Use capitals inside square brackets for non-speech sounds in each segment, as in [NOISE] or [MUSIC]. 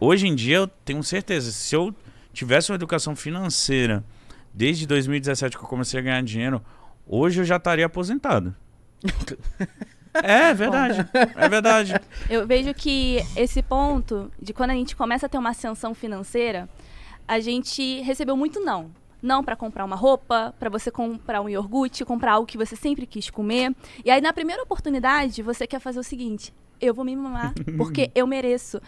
hoje em dia eu tenho certeza, se eu tivesse uma educação financeira desde 2017 que eu comecei a ganhar dinheiro, hoje eu já estaria aposentado. [LAUGHS] É, é verdade, é verdade. Eu vejo que esse ponto de quando a gente começa a ter uma ascensão financeira, a gente recebeu muito não. Não para comprar uma roupa, para você comprar um iogurte, comprar algo que você sempre quis comer. E aí, na primeira oportunidade, você quer fazer o seguinte: eu vou me mamar, porque [LAUGHS] eu mereço.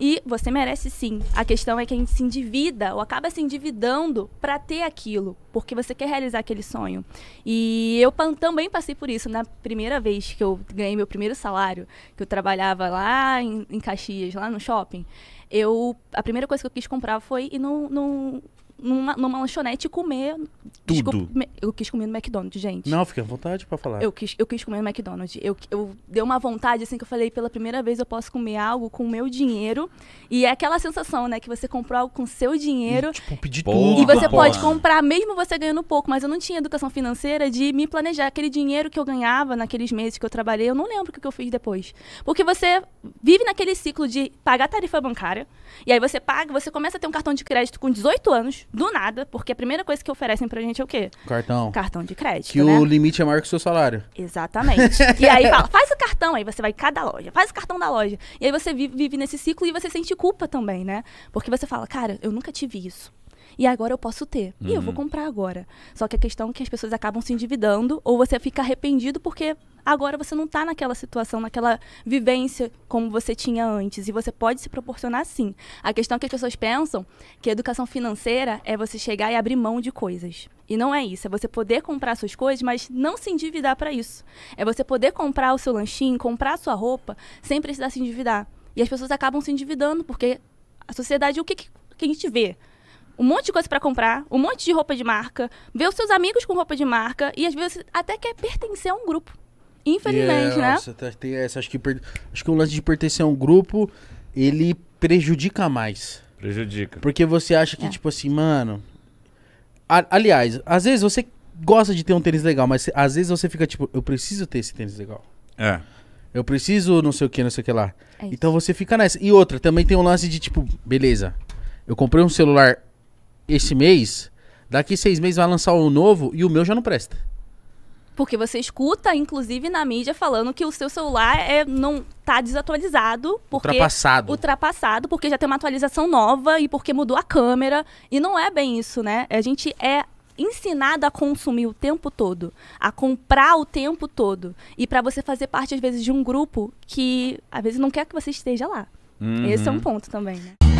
E você merece sim. A questão é que a gente se endivida ou acaba se endividando para ter aquilo, porque você quer realizar aquele sonho. E eu também passei por isso na primeira vez que eu ganhei meu primeiro salário, que eu trabalhava lá em, em Caxias, lá no shopping eu a primeira coisa que eu quis comprar foi ir num, num, numa, numa lanchonete comer. Tudo. Desculpa, eu quis comer no McDonald's, gente. Não, fica à vontade para falar. Eu quis, eu quis comer no McDonald's. Eu, eu dei uma vontade, assim, que eu falei, pela primeira vez eu posso comer algo com o meu dinheiro. E é aquela sensação, né? Que você comprou algo com seu dinheiro. E, tipo, pedir tudo. E você porra. pode comprar, mesmo você ganhando pouco, mas eu não tinha educação financeira de me planejar. Aquele dinheiro que eu ganhava naqueles meses que eu trabalhei, eu não lembro o que eu fiz depois. Porque você vive naquele ciclo de pagar tarifa bancária, e aí você paga, você começa a ter um cartão de crédito com 18 anos do nada, porque a primeira coisa que oferecem pra gente é o quê? Cartão. Cartão de crédito. Que né? o limite é maior que o seu salário. Exatamente. [LAUGHS] e aí fala, faz o cartão, aí você vai cada loja, faz o cartão da loja. E aí você vive, vive nesse ciclo e você sente culpa também, né? Porque você fala, cara, eu nunca tive isso e agora eu posso ter. Uhum. E eu vou uhum. comprar agora. Só que a questão é que as pessoas acabam se endividando ou você fica arrependido porque agora você não está naquela situação, naquela vivência como você tinha antes. E você pode se proporcionar sim. A questão é que as pessoas pensam que a educação financeira é você chegar e abrir mão de coisas. E não é isso. É você poder comprar suas coisas, mas não se endividar para isso. É você poder comprar o seu lanchinho, comprar a sua roupa, sem precisar se endividar. E as pessoas acabam se endividando, porque a sociedade, o que, que a gente vê? um monte de coisa para comprar, um monte de roupa de marca, ver os seus amigos com roupa de marca e às vezes até quer pertencer a um grupo. Infelizmente, yeah, é, né? Nossa, tá, tem essa. Acho que, per... acho que o lance de pertencer a um grupo, ele prejudica mais. Prejudica. Porque você acha que, é. tipo assim, mano. A, aliás, às vezes você gosta de ter um tênis legal, mas às vezes você fica tipo, eu preciso ter esse tênis legal. É. Eu preciso não sei o que, não sei o que lá. É então você fica nessa. E outra, também tem um lance de tipo, beleza, eu comprei um celular esse mês, daqui seis meses vai lançar um novo e o meu já não presta. Porque você escuta, inclusive, na mídia falando que o seu celular é, não tá desatualizado. Porque, ultrapassado. Ultrapassado, porque já tem uma atualização nova e porque mudou a câmera. E não é bem isso, né? A gente é ensinado a consumir o tempo todo, a comprar o tempo todo. E para você fazer parte, às vezes, de um grupo que, às vezes, não quer que você esteja lá. Uhum. Esse é um uhum. ponto também, né?